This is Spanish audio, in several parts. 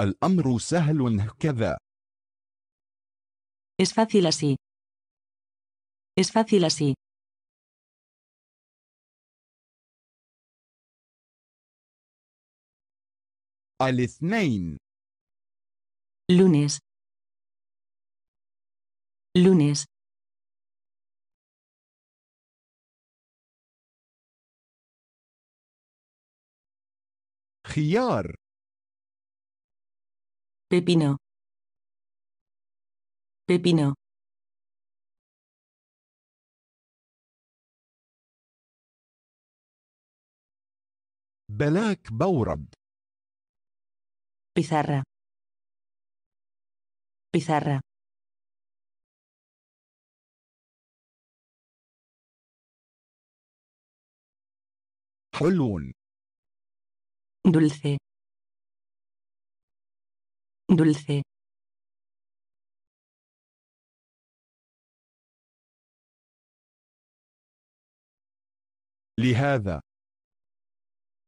الأمر سهل هكذا. Es fácil así. Es fácil así. الاثنين lunes lunes خيار Pepino. Pepino. Belak Baurab. pizarra pizarra hulun, dulce dulce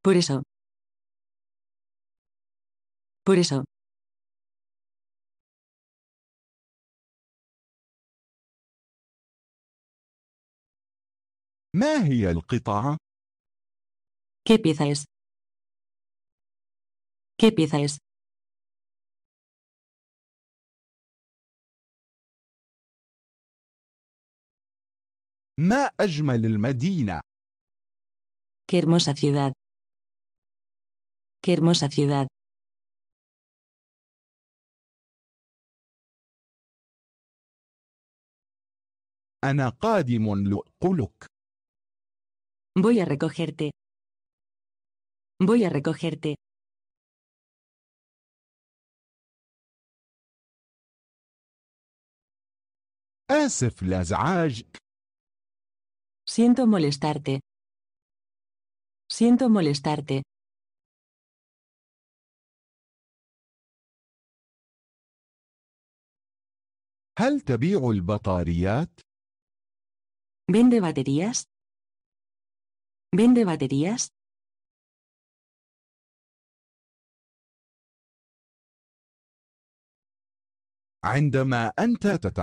Por eso. Por eso. ما هي ¿Qué pieza es? ¿Qué pieza es? ما أجمل المدينة. Qué hermosa ciudad. Qué hermosa ciudad. أنا قادم لأقلك. Voy a recogerte. Voy a recogerte. آسف لازعاجك. Siento molestarte. Siento molestarte. ¿Vende baterías? ¿Vende baterías? عندما te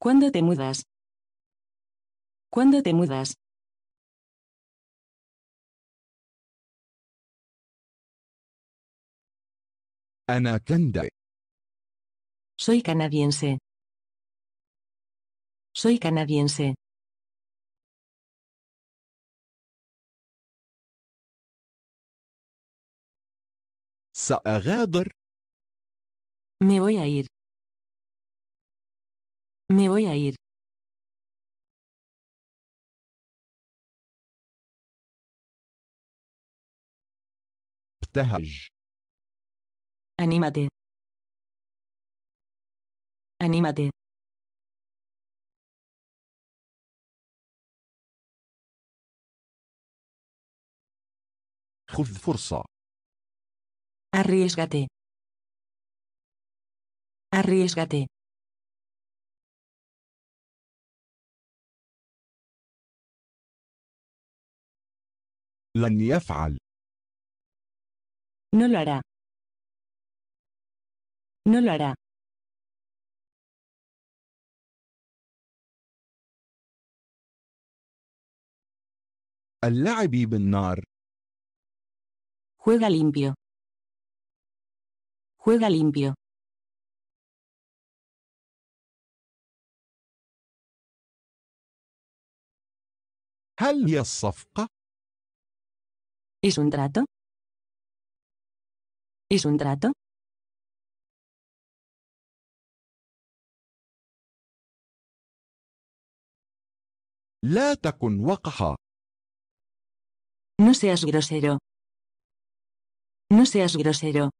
Cuando te mudas, ¿Cuándo te mudas? Ana Soy canadiense. Soy canadiense. Me voy a ir. Me voy a ir. ابتهج انيمادي انيمادي خذ فرصة arriesgate arriesgate لن يفعل No lo hará. No lo hará. Juega limpio. Juega limpio. هل هي ¿Es un trato? ¿Es un trato? No seas grosero. No seas grosero.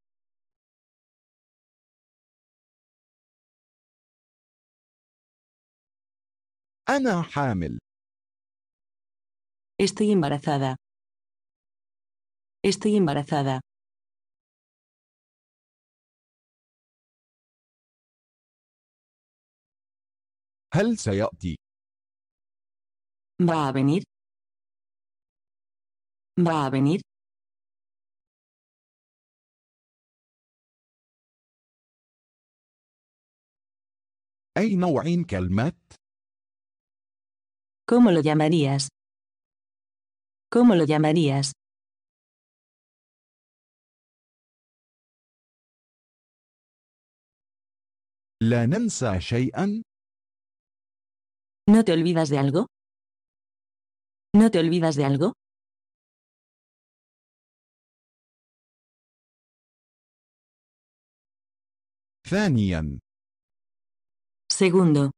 Ana, حامل. Estoy embarazada. Estoy embarazada. هل سيأتي؟ Va a venir. Va a venir. أي نوع كلمات؟ ¿Cómo lo llamarías? ¿Cómo lo llamarías? لا ننسى شيئا ¿No te olvidas de algo? ¿No te olvidas de algo? ثانيا Segundo.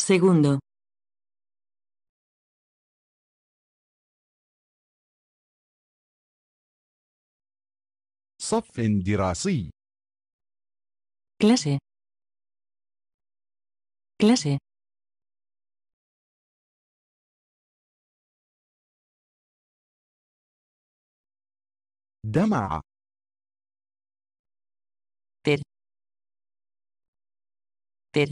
Segundo. صف دراسي Clase. Clase. دمع ter ter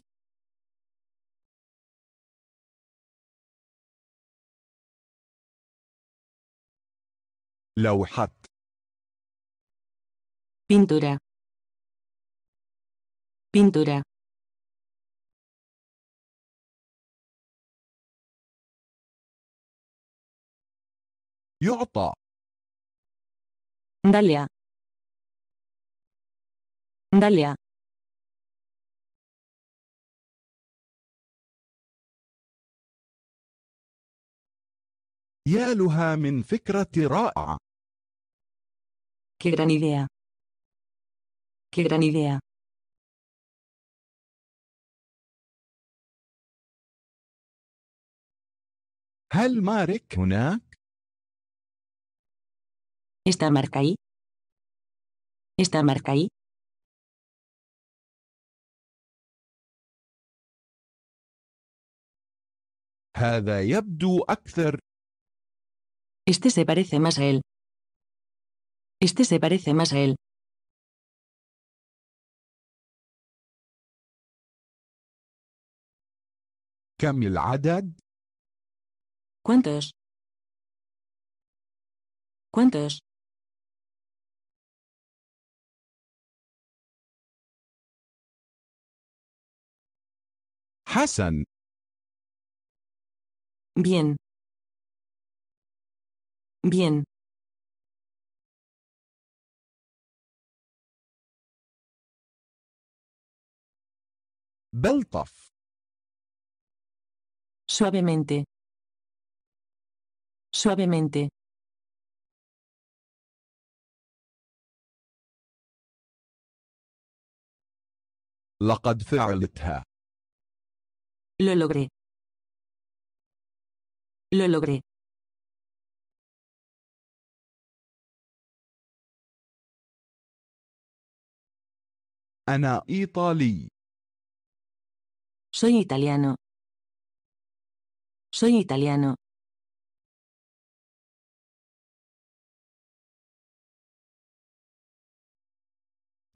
لوحة pintura pintura يعطى داليا داليا يا لها من فكرة رائعة. Qué gran idea. Qué gran idea. هل مارك هناك؟ Esta marca ahí. Esta marca ahí. Este se parece más a él. Este se parece más a él. كم ¿Cuántos? ¿Cuántos? حسن Bien. Bien. بلطف Suavemente. Suavemente. لقد فعلتها Lo logré. Lo logré. Ana, Itali. Soy italiano. Soy italiano.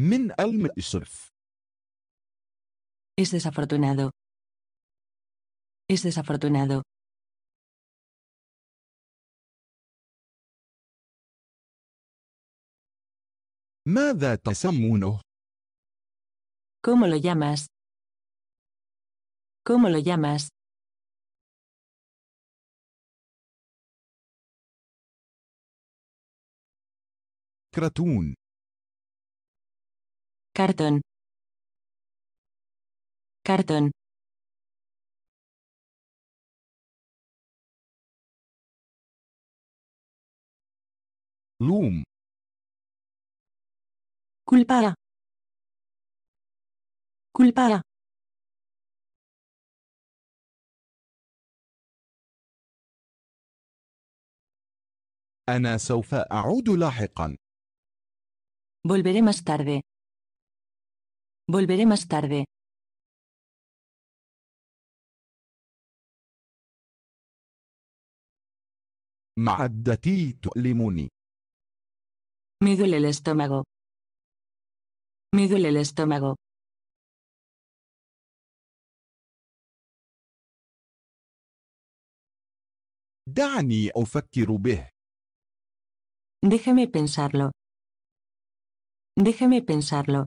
من Es desafortunado. Es desafortunado. mada tasamuno ¿Cómo lo llamas? ¿Cómo lo llamas? Cratón. Cartón. Cartón. لوم كلباية كلباية أنا سوف أعود لاحقا. Volveré más tarde. Volveré más tarde. معدتي تؤلمني. Me duele el estómago. Me duele el estómago. Dani o به. Déjeme pensarlo. Déjeme pensarlo.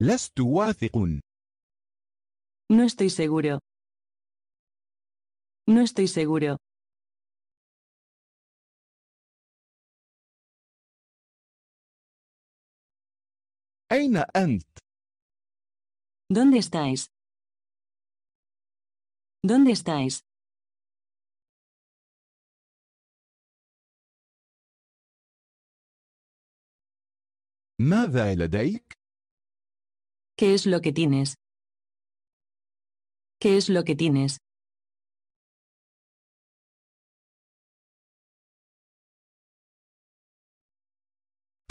لست un. No estoy seguro. No estoy seguro. ¿Dónde estáis? ¿Dónde estáis? ¿Qué es lo que tienes? ¿Qué es lo que tienes?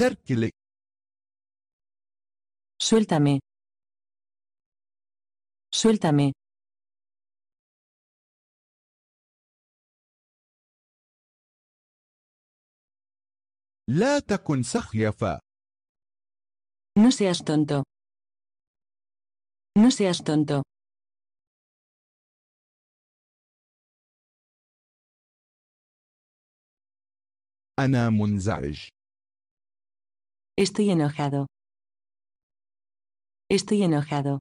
Térquele. Suéltame. Suéltame. لا تكن سخيفا. No seas tonto. No seas tonto. أنا منزعج. Estoy enojado. Estoy enojado.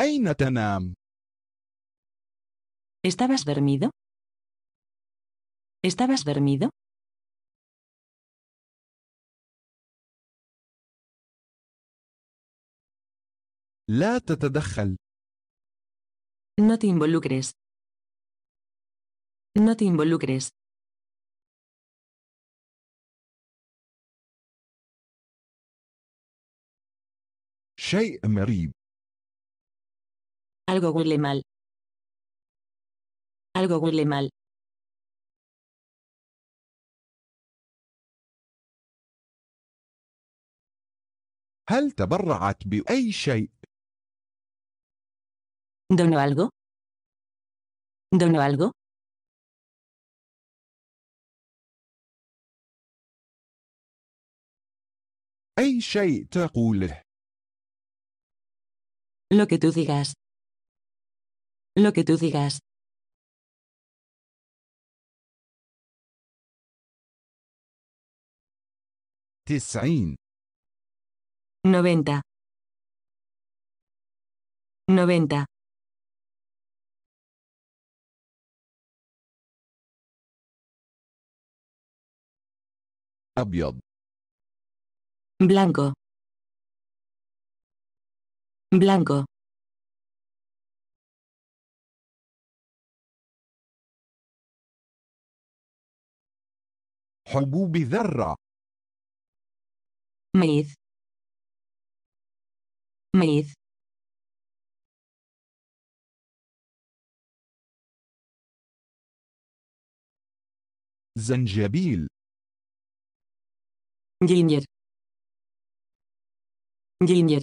أين tanam? ¿Estabas dormido? ¿Estabas dormido? La تتدخل. No te involucres. No te involucres. شيء مريب. Algo huele mal. Algo huele mal. هل تبرعت بأي شيء؟ ¿Donó algo? ¿Donó algo? أي te تقوله. Lo que tú digas. Lo que tú digas. 90 90 90 أبيض blanco blanco حبوب ذرة ميث ميث زنجبيل جينجر Linjer.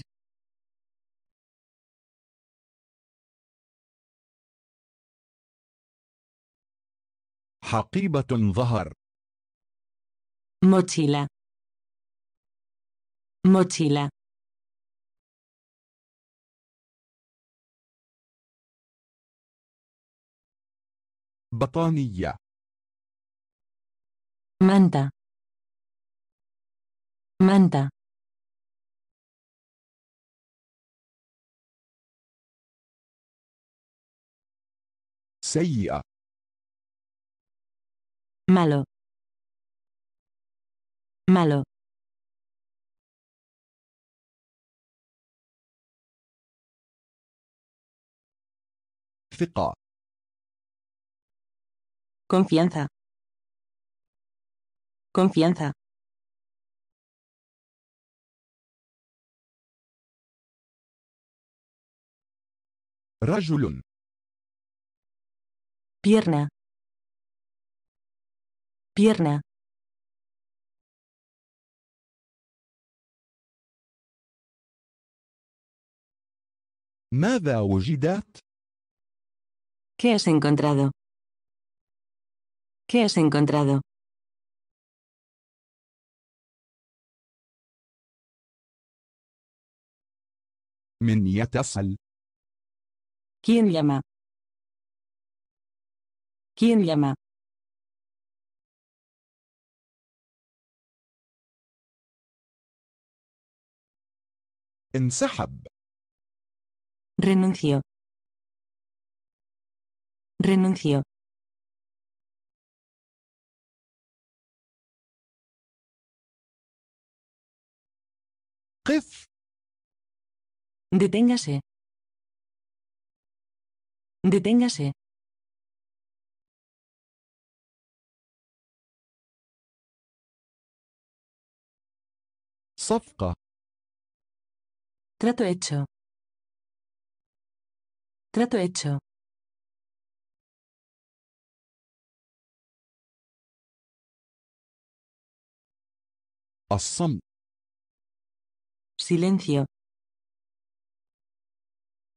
حقيبة ظهر موتيلا موتيلا بطانية مانتا مانتا سيئة malo malo ثقة confianza confianza رجل pierna, pierna. ماذا وجدت؟ ¿Qué has encontrado? ¿Qué has encontrado? ¿Quién llama? ¿Quién llama? انسحب renunció renunció Deténgase. Deténgase. Trato hecho. Trato hecho. الصمت. Silencio.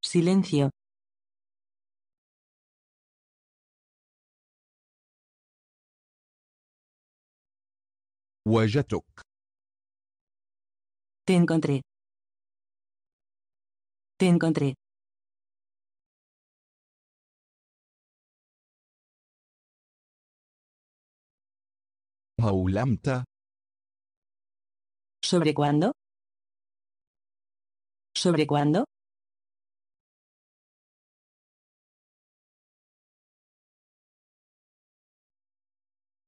Silencio. Te encontré. Te encontré. ¿Sobre cuándo? ¿Sobre cuándo?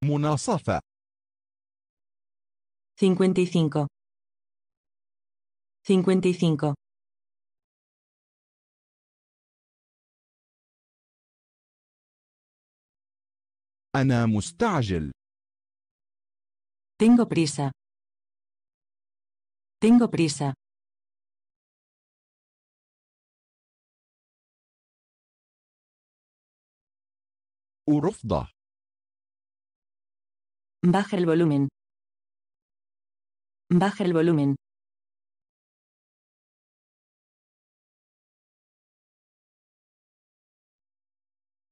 Munasafa. cinco. 55. أنا مستعجل. Tengo prisa. Tengo prisa. Urufda. Baja el volumen. Baja el volumen.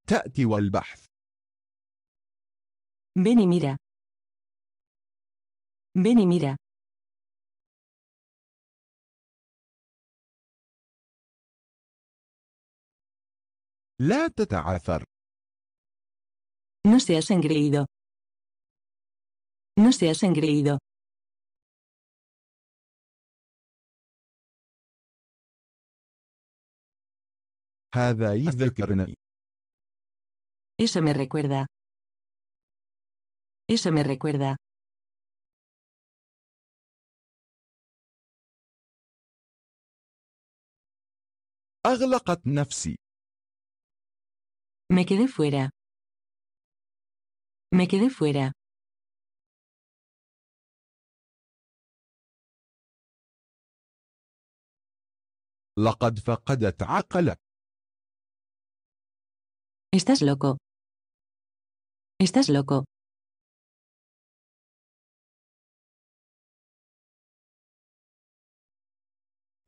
تأتي والبحث Ven y mira. Ven y mira. لا تتعثر. No seas engreído. No seas engreído. هذا يذكرني. Eso me recuerda. Eso me recuerda. نفسي. Me quedé fuera. Me quedé fuera. لقد فقدت Estás loco. Estás loco.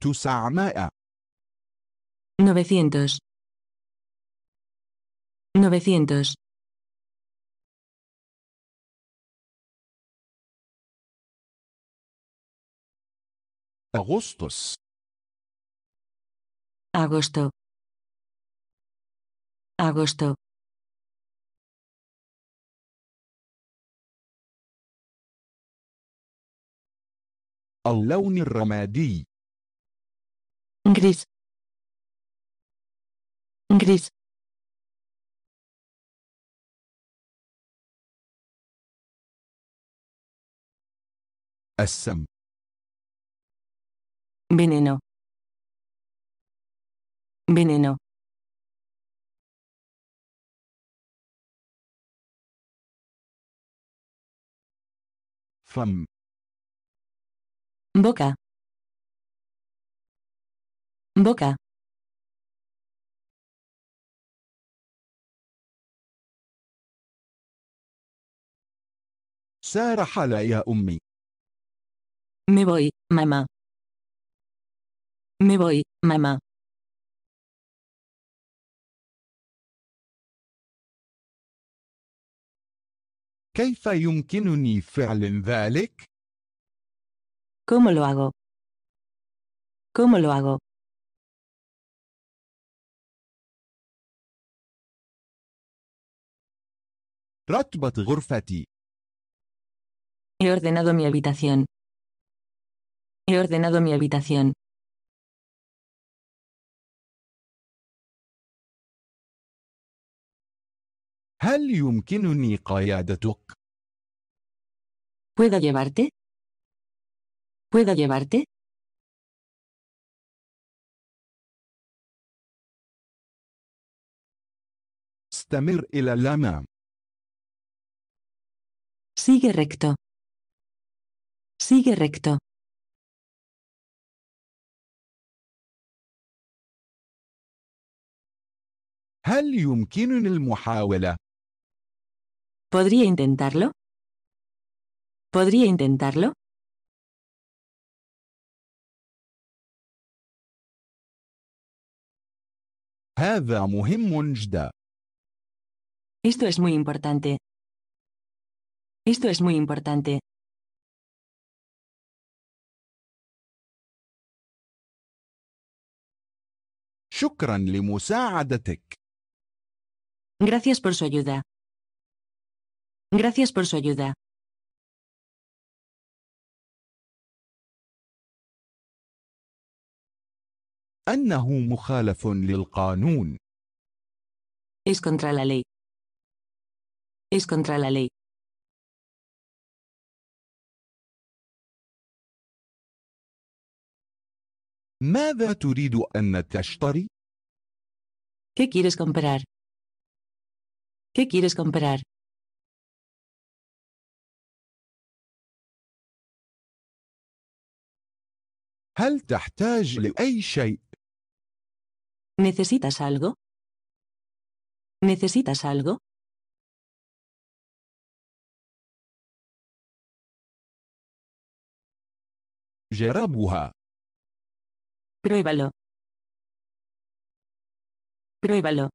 تسعمائة 900. 900. أغسطس Agosto. Agosto. اللون الرمادي إنجليز إنجليز السم veneno veneno فم boca boca سار حلا يا أمي Me voy, mamá. Me voy, mamá. كيف يمكنني فعل ذلك؟ ¿Cómo lo hago? ¿Cómo lo hago? He ordenado mi habitación. He ordenado mi habitación. هل يمكنني قيادتك؟ ¿Puedo llevarte? ¿Puedo llevarte? Stamir el Alama. Sigue recto. Sigue recto. هل el المحاولة؟ ¿Podría intentarlo? ¿Podría intentarlo? Esto es muy importante. Esto es muy importante. Gracias por su ayuda. Gracias por su ayuda. أنه مخالف للقانون. Es contra la ley. Es contra la ley. ماذا تريد أن تشتري؟ ¿Qué quieres comprar? ¿Qué quieres comprar? هل تحتاج لأي شيء؟ ¿Necesitas algo? ¿Necesitas algo? ¡Jerabuja! Pruébalo. Pruébalo.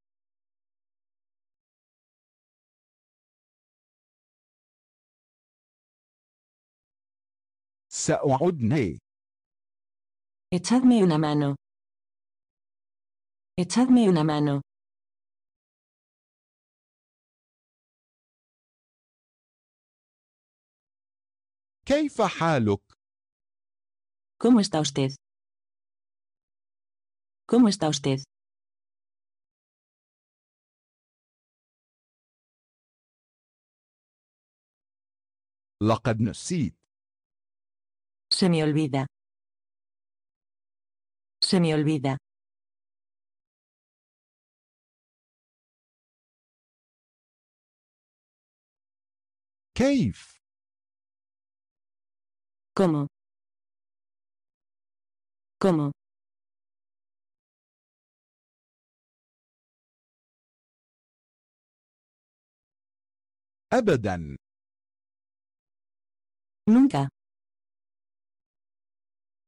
سأعدني. Echadme una mano. Echadme una mano. كيف حالك؟ ¿Cómo está usted? ¿Cómo está usted? Se me olvida. Se me olvida. كيف؟ كما كما أبدا نونكا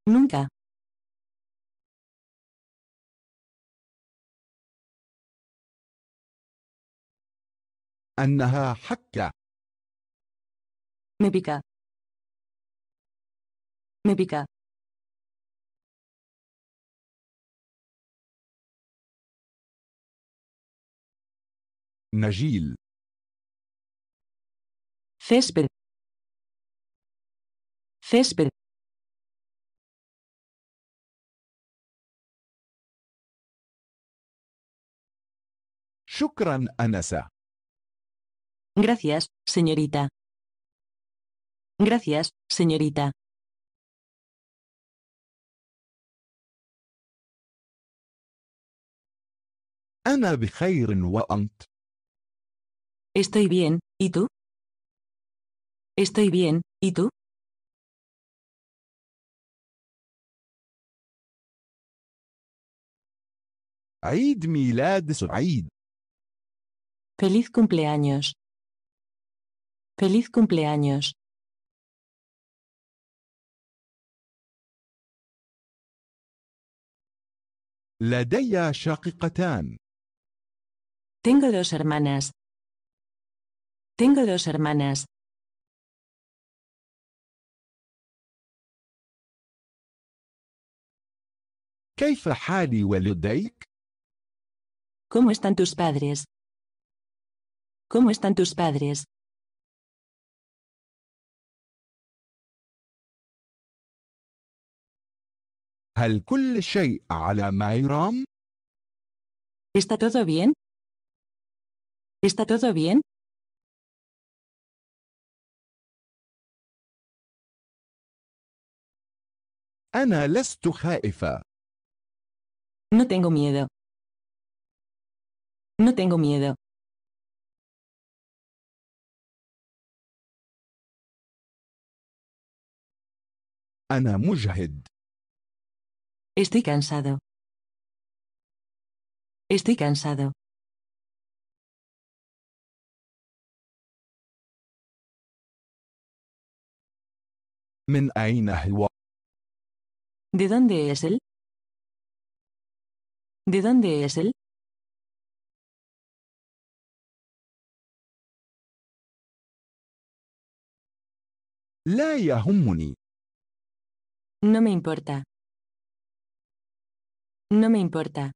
نونكا أنها حكة Me pica. Me pica. Najil. césped césped Shukran, Anasa. Gracias, señorita. Gracias, señorita. Ana بخير Estoy bien, ¿y tú? Estoy bien, ¿y tú? عيد ميلاد سعيد. Feliz cumpleaños. Feliz cumpleaños. لدي شقيقتان. Tengo dos hermanas. Tengo dos hermanas. كيف حال والديك؟ ¿Cómo están tus padres? ¿Cómo están tus padres? هل كل شيء على ما يرام؟ ¿Está todo bien? ¿Está todo bien? أنا لست خائفة. No tengo miedo. No tengo miedo. أنا مجهد. Estoy cansado. Estoy cansado. ¿De dónde es él? ¿De dónde es él? No me importa. No me importa.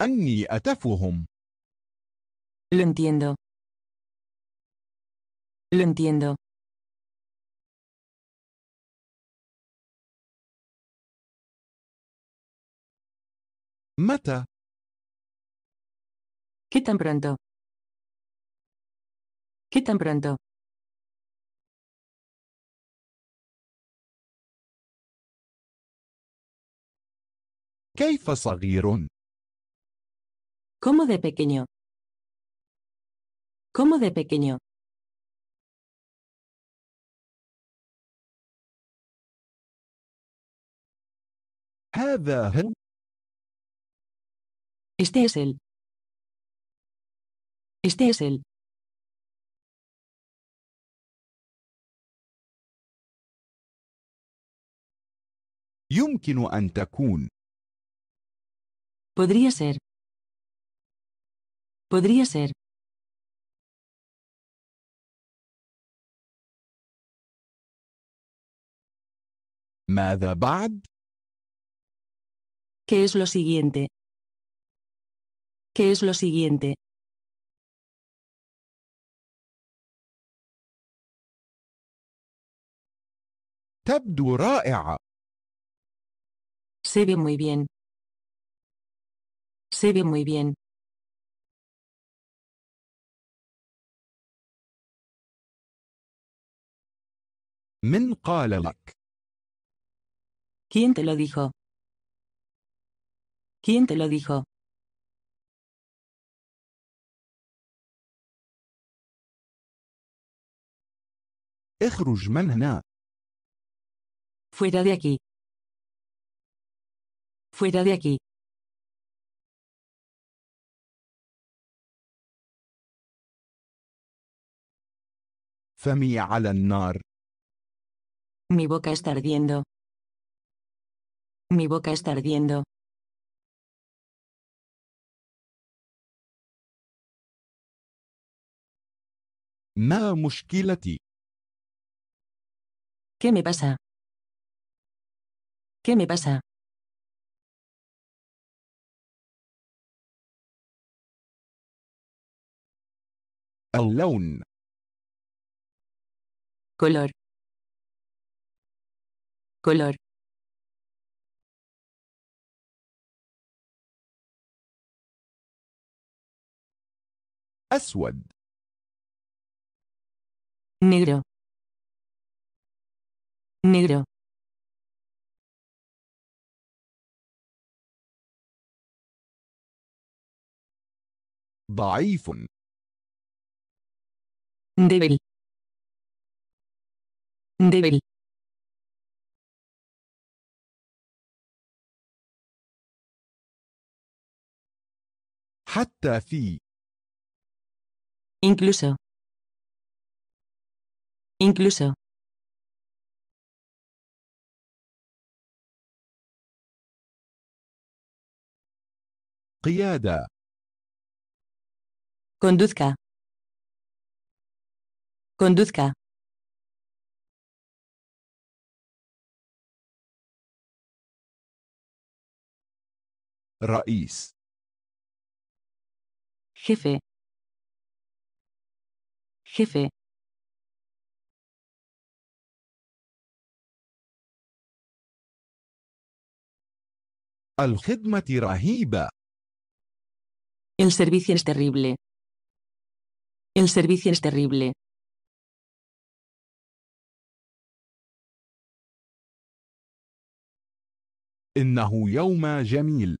Lo entiendo. Lo entiendo. Mata. ¿Qué tan pronto? ¿Qué tan pronto? كيف صغير؟ كومو دي pequeño. كومو دي pequeño. هذا هو. Este es él. Este es él. يمكن أن تكون. Podría ser. Podría ser. ماذا ¿Qué es lo siguiente? ¿Qué es lo siguiente? تبدو Se ve muy bien. Se ve muy bien. ¿Quién te lo dijo? ¿Quién te lo dijo? Fuera de aquí. Fuera de aquí. Mi boca está ardiendo. Mi boca está ardiendo. ¿Qué me pasa? ¿Qué me pasa? color color أسود negro negro ضعيف débil débil. حتى في incluso incluso قيادة conduzca conduzca رئيس خفة خفة الخدمة رهيبة. El servicio es terrible. El servicio es terrible. إنه يوم جميل.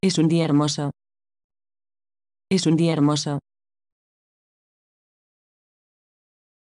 Es un día hermoso. Es un día hermoso.